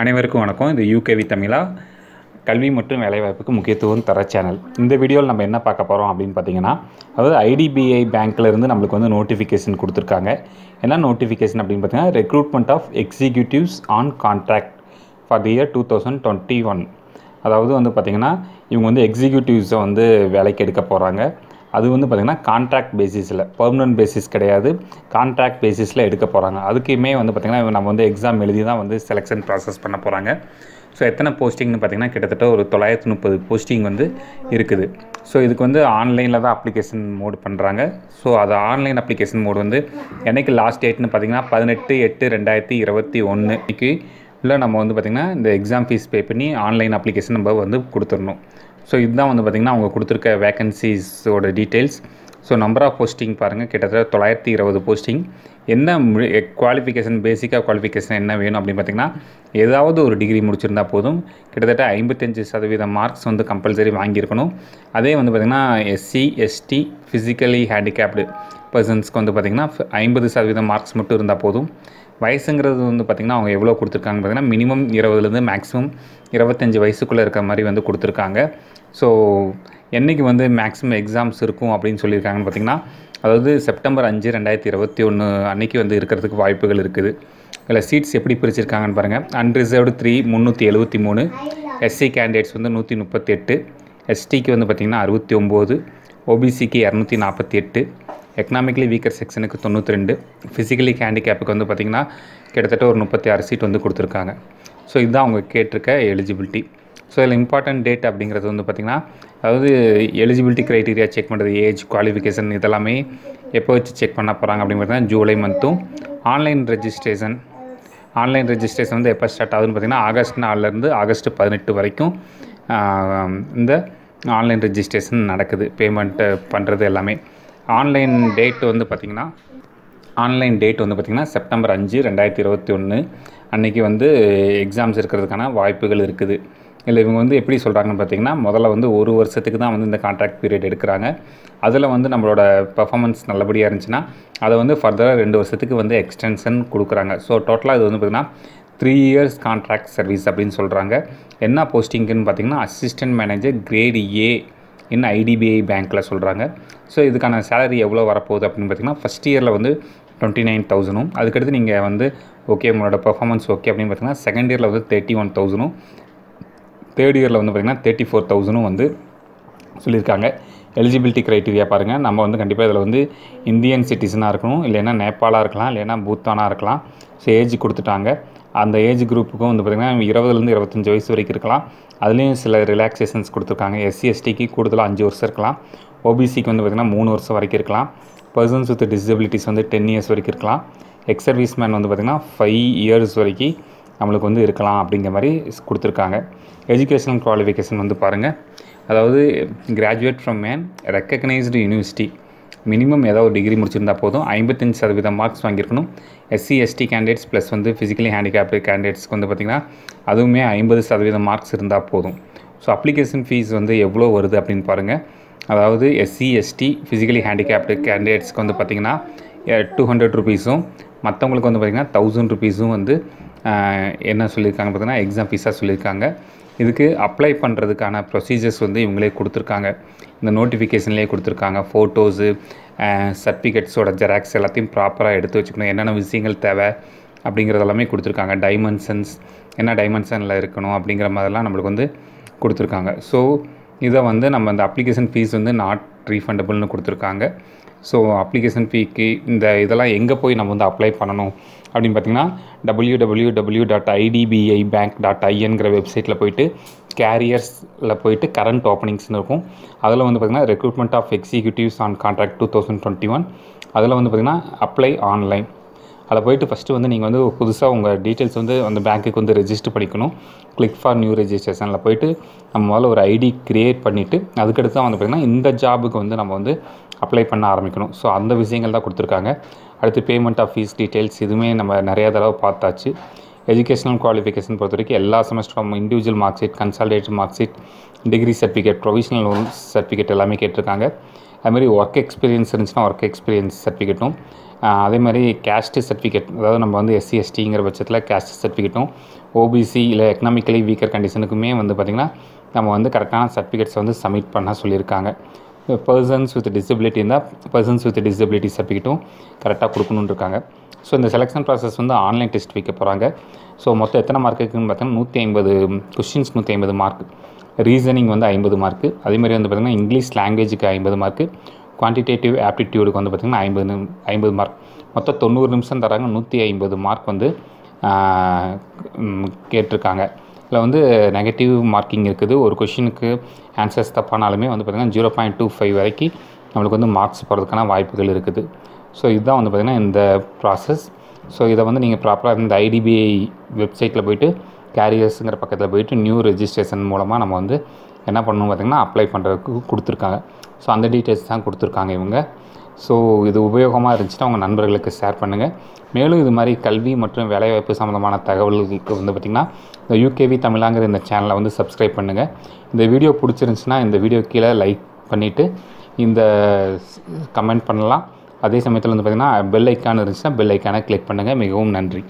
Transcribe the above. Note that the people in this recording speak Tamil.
அனைவருக்கும் வணக்கம் இது யூகேவி தமிழா கல்வி மற்றும் வேலைவாய்ப்புக்கு முக்கியத்துவம் தர சேனல் இந்த வீடியோவில் நம்ம என்ன பார்க்க போகிறோம் அப்படின்னு பார்த்தீங்கன்னா அதாவது ஐடிபிஐ பேங்க்லேருந்து நம்மளுக்கு வந்து நோட்டிஃபிகேஷன் கொடுத்துருக்காங்க என்ன நோட்டிஃபிகேஷன் அப்படின்னு பார்த்தீங்கன்னா recruitment of executives on contract for the year two thousand twenty one அதாவது வந்து பார்த்திங்கன்னா இவங்க வந்து எக்ஸிக்யூட்டிவ்ஸை வந்து வேலைக்கு எடுக்க போகிறாங்க அது வந்து பார்த்திங்கன்னா கான்ட்ராக்ட் பேசிஸில் பர்மனன்ட் பேசிஸ் கிடையாது கான்ட்ராக்ட் பேசிஸில் எடுக்க போகிறாங்க அதுக்குமே வந்து பார்த்திங்கன்னா நம்ம வந்து எக்ஸாம் எழுதி தான் வந்து செலெக்ஷன் ப்ராசஸ் பண்ண போகிறாங்க ஸோ எத்தனை போஸ்டிங்னு பார்த்திங்கன்னா கிட்டத்தட்ட ஒரு தொள்ளாயிரத்து முப்பது போஸ்டிங் வந்து இருக்குது ஸோ இதுக்கு வந்து ஆன்லைனில் தான் அப்ளிகேஷன் மோடு பண்ணுறாங்க ஸோ அது ஆன்லைன் அப்ளிகேஷன் மோடு வந்து என்றைக்கு லாஸ்ட் டேட்னு பார்த்திங்கன்னா பதினெட்டு எட்டு ரெண்டாயிரத்தி இருபத்தி ஒன்றுக்கு இல்லை நம்ம வந்து பார்த்திங்கன்னா இந்த எக்ஸாம் ஃபீஸ் பே பண்ணி ஆன்லைன் அப்ளிகேஷன் நம்ம வந்து கொடுத்துடணும் ஸோ இதுதான் வந்து பார்த்திங்கன்னா அவங்க கொடுத்துருக்க வேக்கன்சிஸோட details so number of posting பாருங்கள் கிட்டத்தட்ட தொள்ளாயிரத்தி இருபது போஸ்டிங் என்ன குவாலிஃபிகேஷன் பேசிக்காக குவாலிஃபிகேஷன் என்ன வேணும் அப்படின்னு பார்த்திங்கன்னா ஏதாவது ஒரு டிகிரி முடிச்சிருந்தால் போதும் கிட்டத்தட்ட ஐம்பத்தஞ்சு சதவீத மார்க்ஸ் வந்து கம்பல்சரி வாங்கியிருக்கணும் அதே வந்து பார்த்திங்கன்னா எஸ்சி எஸ்டி ஃபிசிக்கலி ஹேண்டிகேப்டு பர்சன்ஸ்க்கு வந்து பார்த்திங்கன்னா ஐம்பது சதவீதம் மார்க்ஸ் மட்டும் இருந்தால் போதும் வயசுங்கிறது வந்து பார்த்திங்கன்னா அவங்க எவ்வளோ கொடுத்துருக்காங்க பார்த்திங்கன்னா மினிமம் இருபதுலேருந்து மேக்ஸிமம் இருபத்தஞ்சி வயசுக்குள்ளே இருக்கிற மாதிரி வந்து கொடுத்துருக்காங்க ஸோ என்றைக்கு வந்து மேக்ஸிமம் எக்ஸாம்ஸ் இருக்கும் அப்படின்னு சொல்லியிருக்காங்கன்னு பார்த்திங்கன்னா அதாவது செப்டம்பர் அஞ்சு ரெண்டாயிரத்தி இருபத்தி ஒன்று அன்றைக்கி வந்து இருக்கிறதுக்கு வாய்ப்புகள் இருக்குது இதில் சீட்ஸ் எப்படி பிரிச்சிருக்காங்கன்னு பாருங்கள் அன்ரிசர்வ்டு த்ரீ முந்நூற்றி எழுபத்தி மூணு எஸ்சி கேண்டிடேட்ஸ் வந்து நூற்றி முப்பத்தெட்டு எஸ்டிக்கு வந்து பார்த்திங்கன்னா அறுபத்தி ஒம்பது ஓபிசிக்கு இரநூத்தி நாற்பத்தி எட்டு எக்கனாமிக்கலி வீக்கர் செக்ஷனுக்கு தொண்ணூற்றி ரெண்டு ஃபிசிக்கலி ஹேண்டிகேப்புக்கு வந்து பார்த்திங்கன்னா கிட்டத்தட்ட ஒரு முப்பத்தி ஆறு சீட் வந்து கொடுத்துருக்காங்க ஸோ இதுதான் அவங்க கேட்டிருக்க எலிஜிபிலிட்டி ஸோ இதில் இம்பார்ட்டன்ட் டேட் அப்படிங்கிறது வந்து பார்த்திங்கன்னா அதாவது எலிஜிபிலிட்டி க்ரைட்டீரியா செக் பண்ணுறது ஏஜ் குவாலிஃபிகேஷன் இதெல்லாமே எப்போ வச்சு செக் பண்ண போகிறாங்க அப்படிங்கிறது தான் ஜூலை மந்த்தும் ஆன்லைன் ரெஜிஸ்ட்ரேஷன் ஆன்லைன் ரெஜிஸ்ட்ரேஷன் வந்து எப்போ ஸ்டார்ட் ஆகுதுன்னு பார்த்திங்கன்னா ஆகஸ்ட் நாலுலேருந்து ஆகஸ்ட் பதினெட்டு வரைக்கும் இந்த ஆன்லைன் ரெஜிஸ்ட்ரேஷன் நடக்குது பேமெண்ட்டு பண்ணுறது எல்லாமே ஆன்லைன் டேட் வந்து பார்த்திங்கன்னா ஆன்லைன் டேட் வந்து பார்த்திங்கன்னா செப்டம்பர் அஞ்சு ரெண்டாயிரத்தி இருபத்தி ஒன்று அன்றைக்கி வந்து எக்ஸாம்ஸ் இருக்கிறதுக்கான வாய்ப்புகள் இருக்குது இல்லை இவங்க வந்து எப்படி சொல்கிறாங்கன்னு பார்த்தீங்கன்னா முதல்ல வந்து ஒரு வருஷத்துக்கு தான் வந்து இந்த கான்ட்ராக்ட் பீரியட் எடுக்கிறாங்க அதில் வந்து நம்மளோட பர்ஃபாமன்ஸ் நல்லபடியாக இருந்துச்சுன்னா அதை வந்து ஃபர்தராக ரெண்டு வருஷத்துக்கு வந்து எக்ஸ்டென்ஷன் கொடுக்குறாங்க ஸோ டோட்டலாக இது வந்து பார்த்திங்கன்னா த்ரீ இயர்ஸ் கான்ட்ராக்ட் சர்வீஸ் அப்படின்னு சொல்கிறாங்க என்ன போஸ்டிங்குன்னு பார்த்திங்கன்னா அசிஸ்டன்ட் மேனேஜர் கிரேட் ஏ என்ன ஐடிபிஐ பேங்க்கில் சொல்கிறாங்க ஸோ இதுக்கான சேலரி எவ்வளோ வரப்போகுது அப்படின்னு பார்த்தீங்கன்னா ஃபஸ்ட் இயரில் வந்து டுவெண்ட்டி நைன் தௌசண்டும் அதுக்கடுத்து நீங்கள் வந்து ஓகே உங்களோட பர்ஃபார்மன்ஸ் ஓகே அப்படின்னு பார்த்தீங்கன்னா செகண்ட் இயரில் வந்து தேர்ட்டி ஒன் தௌசண்டும் தேர்ட் இயரில் வந்து பார்த்திங்கன்னா தேர்ட்டி ஃபோர் தௌசண்டும் வந்து சொல்லியிருக்காங்க எலிஜிபிலிட்டி க்ரைட்டீரியா பாருங்கள் நம்ம வந்து கண்டிப்பாக இதில் வந்து இந்தியன் சிட்டிசனாக இருக்கணும் இல்லைன்னா நேபாளாக இருக்கலாம் இல்லைன்னா பூத்தானாக இருக்கலாம் ஸோ ஏஜ் கொடுத்துட்டாங்க அந்த ஏஜ் குரூப்புக்கும் வந்து பார்த்திங்கன்னா இருபதுலேருந்து இருபத்தஞ்சி வயசு வரைக்கும் இருக்கலாம் அதுலேயும் சில ரிலாக்ஸேஷன்ஸ் கொடுத்துருக்காங்க எஸ்சி எஸ்டிக்கு கூடுதலாக அஞ்சு வருஷம் இருக்கலாம் ஓபிசிக்கு வந்து பார்த்திங்கன்னா மூணு வருஷம் வரைக்கும் இருக்கலாம் பர்சன்ஸ் வித் டிசபிலிட்டிஸ் வந்து டென் இயர்ஸ் வரைக்கும் இருக்கலாம் எக்ஸ் சர்வீஸ் மேன் வந்து பார்த்திங்கன்னா ஃபைவ் இயர்ஸ் வரைக்கும் நம்மளுக்கு வந்து இருக்கலாம் அப்படிங்கிற மாதிரி கொடுத்துருக்காங்க எஜுகேஷனல் குவாலிஃபிகேஷன் வந்து பாருங்கள் அதாவது graduate from any recognised university minimum ஏதாவது ஒரு டிகிரி முடிச்சிருந்தால் போதும் ஐம்பத்தஞ்சு சதவீதம் மார்க்ஸ் வாங்கியிருக்கணும் எஸ்சி எஸ்டி கேண்டிடேட்ஸ் ப்ளஸ் வந்து ஃபிசிக்கலி ஹேண்டிகேப்டு கேண்டிடேட்ஸ்க்கு வந்து பார்த்திங்கன்னா அதுவுமே ஐம்பது சதவீதம் மார்க்ஸ் இருந்தால் போதும் ஸோ அப்ளிகேஷன் ஃபீஸ் வந்து எவ்வளோ வருது அப்படின்னு பாருங்கள் அதாவது எஸ்சி எஸ்டி ஃபிசிக்கலி ஹேண்டிகேப்டு கேண்டிடேட்ஸ்க்கு வந்து பார்த்திங்கன்னா டூ ஹண்ட்ரட் ருபீஸும் மற்றவங்களுக்கு வந்து பார்த்திங்கன்னா தௌசண்ட் ருபீஸும் வந்து என்ன சொல்லியிருக்காங்க பார்த்தீங்கன்னா எக்ஸாம் ஃபீஸாக சொல்லியிருக்காங்க இதுக்கு அப்ளை பண்ணுறதுக்கான ப்ரொசீஜர்ஸ் வந்து இவங்களே கொடுத்துருக்காங்க இந்த நோட்டிஃபிகேஷன்லேயே கொடுத்துருக்காங்க ஃபோட்டோஸு சர்டிஃபிகேட்ஸோட ஜெராக்ஸ் எல்லாத்தையும் ப்ராப்பராக எடுத்து வச்சுக்கணும் என்னென்ன விஷயங்கள் தேவை அப்படிங்கிறது எல்லாமே கொடுத்துருக்காங்க டைமென்ஷன்ஸ் என்ன டைமென்ஷனில் இருக்கணும் அப்படிங்கிற மாதிரிலாம் நம்மளுக்கு வந்து கொடுத்துருக்காங்க ஸோ இதை வந்து நம்ம அந்த அப்ளிகேஷன் ஃபீஸ் வந்து நாட் ரீஃபண்டபுள்னு கொடுத்துருக்காங்க ஸோ அப்ளிகேஷன் ஃபீக்கு இந்த இதெல்லாம் எங்கே போய் நம்ம வந்து அப்ளை பண்ணணும் அப்படின்னு பார்த்தீங்கன்னா W W W dot IDBI bank dot ஐஎன்கிற வெப்சைட்டில் போயிட்டு கேரியர்ஸில் போயிட்டு கரண்ட் ஓப்பனிங்ஸ்னு இருக்கும் அதில் வந்து பார்த்திங்கன்னா recruitment of executives on contract two thousand twenty one அதில் வந்து பார்த்திங்கன்னா அப்ளை ஆன்லைன் அதில் போயிட்டு ஃபஸ்ட்டு வந்து நீங்கள் வந்து புதுசாக உங்கள் டீட்டெயில்ஸ் வந்து அந்த பேங்க்குக்கு வந்து ரெஜிஸ்டர் பண்ணிக்கணும் கிளிக் ஃபார் நியூ ரெஜிஸ்ட்ரேஷனில் போயிட்டு நம்ம முதல்ல ஒரு ஐடி க்ரியேட் பண்ணிவிட்டு அதுக்கடுத்து தான் வந்து பார்த்திங்கன்னா இந்த ஜாபுக்கு வந்து நம்ம வந்து அப்ளை பண்ண ஆரம்பிக்கணும் ஸோ அந்த விஷயங்கள் தான் கொடுத்துருக்காங்க அடுத்து பேமெண்ட் ஆஃப் ஃபீஸ் டீட்டெயில்ஸ் இதுவுமே நம்ம நிறையா தடவை பார்த்தாச்சு எஜுகேஷனல் குவாலிஃபிகேஷன் பொறுத்த வரைக்கும் எல்லா செமஸ்டரும் individual mark sheet consolidated mark sheet degree certificate provisional certificate எல்லாமே கேட்டிருக்காங்க அதுமாதிரி ஒர்க் எக்ஸ்பீரியன்ஸ் இருந்துச்சுன்னா ஒர்க் எக்ஸ்பீரியன்ஸ் சர்டிஃபிகேட்டும் அதே மாதிரி கேஸ்ட் சர்டிஃபிகேட் அதாவது நம்ம வந்து எஸ்சி எஸ்டிங்கிற பட்சத்தில் கேஸ்ட் சர்டிஃபிகேட்டும் ஓபிசி இல்லை எக்கனாமிக்கலி வீக்கர் கண்டிஷனுக்குமே வந்து பார்த்திங்கன்னா நம்ம வந்து கரெக்டான சர்டிஃபிகேட்ஸ் வந்து சப்மிட் பண்ண சொல்லியிருக்காங்க பர்சன்ஸ் வித் டிசபிலிட்டி இருந்தால் பர்சன்ஸ் வித் டிசபிலிட்டி சர்டிஃபிகேட்டும் கரெக்டாக கொடுக்கணுன்ட்ருக்காங்க ஸோ இந்த செலெக்ஷன் ப்ராசஸ் வந்து ஆன்லைன் டெஸ்ட் வைக்க போகிறாங்க ஸோ மொத்தம் எத்தனை மார்க் இருக்குதுன்னு பார்த்தீங்கன்னா நூற்றி ஐம்பது கொஷின்ஸ் நூற்றி ஐம்பது மார்க் ரீசனிங் வந்து ஐம்பது மார்க்கு அதேமாதிரி வந்து பார்த்திங்கன்னா இங்கிலீஷ் லாங்குவேஜுக்கு ஐம்பது மார்க்கு குவான்டிடேட்டிவ் ஆப்டிடியூடுக்கு வந்து பார்த்திங்கன்னா ஐம்பது ஐம்பது மார்க் மொத்தம் தொண்ணூறு நிமிஷம் தராங்க நூற்றி ஐம்பது மார்க் வந்து கேட்டிருக்காங்க இதில் வந்து நெகட்டிவ் மார்க்கிங் இருக்குது ஒரு கொஷினுக்கு ஆன்சர்ஸ் தப்பானாலுமே வந்து பார்த்திங்கன்னா ஜீரோ பாயிண்ட் டூ ஃபைவ் வரைக்கும் நம்மளுக்கு வந்து மார்க்ஸ் போகிறதுக்கான வாய்ப்புகள் இருக்குது ஸோ இதுதான் வந்து பார்த்திங்கன்னா இந்த ப்ராசஸ் ஸோ இதை வந்து நீங்கள் ப்ராப்பராக இந்த ஐடிபிஐ வெப்சைட்டில் போய்ட்டு கேரியர்ஸுங்கிற பக்கத்தில் போயிட்டு நியூ ரெஜிஸ்ட்ரேஷன் மூலமாக நம்ம வந்து என்ன பண்ணணும் பார்த்திங்கன்னா அப்ளை பண்ணுறதுக்கு கொடுத்துருக்காங்க ஸோ அந்த டீட்டெயில்ஸ் தான் கொடுத்துருக்காங்க இவங்க ஸோ இது உபயோகமாக இருந்துச்சுன்னா உங்கள் நண்பர்களுக்கு ஷேர் பண்ணுங்கள் மேலும் இது மாதிரி கல்வி மற்றும் வேலைவாய்ப்பு சம்மந்தமான தகவல்களுக்கு வந்து பார்த்திங்கன்னா இந்த யூகேவி தமிழாங்கிற இந்த சேனலை வந்து சப்ஸ்கிரைப் பண்ணுங்கள் இந்த வீடியோ பிடிச்சிருந்துச்சின்னா இந்த வீடியோ கீழே லைக் பண்ணிவிட்டு இந்த கமெண்ட் பண்ணலாம் அதே சமயத்தில் வந்து பார்த்திங்கன்னா பெல் ஐக்கான் இருந்துச்சுன்னா பெல் ஐக்கானை கிளிக் பண்ணுங்கள் மிகவும் நன்றி